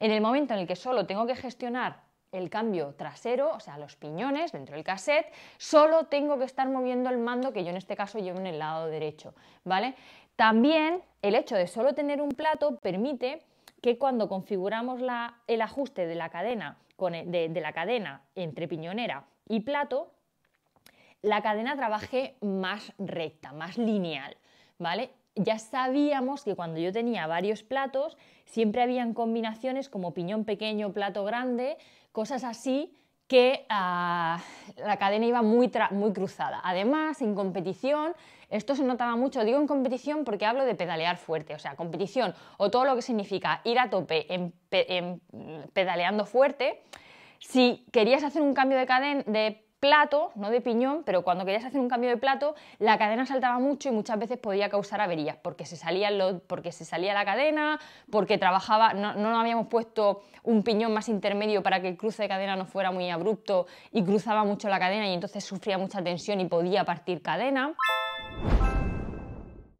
En el momento en el que solo tengo que gestionar el cambio trasero, o sea, los piñones dentro del cassette, solo tengo que estar moviendo el mando que yo en este caso llevo en el lado derecho, ¿vale? También el hecho de solo tener un plato permite que cuando configuramos el ajuste de la, cadena, e, de la cadena entre piñonera y plato, la cadena trabaje más recta, más lineal, ¿vale? ya sabíamos que cuando yo tenía varios platos, siempre habían combinaciones como piñón pequeño, plato grande, cosas así que ah, la cadena iba muy, muy cruzada. Además, en competición, esto se notaba mucho, digo en competición porque hablo de pedalear fuerte, o sea, competición o todo lo que significa ir a tope en, pedaleando fuerte, si querías hacer un cambio de, cadena de plato, no de piñón, pero cuando querías hacer un cambio de plato, la cadena saltaba mucho y muchas veces podía causar averías, porque se salía, lo, porque se salía la cadena, porque trabajaba, no, no habíamos puesto un piñón más intermedio para que el cruce de cadena no fuera muy abrupto y cruzaba mucho la cadena y entonces sufría mucha tensión y podía partir cadena.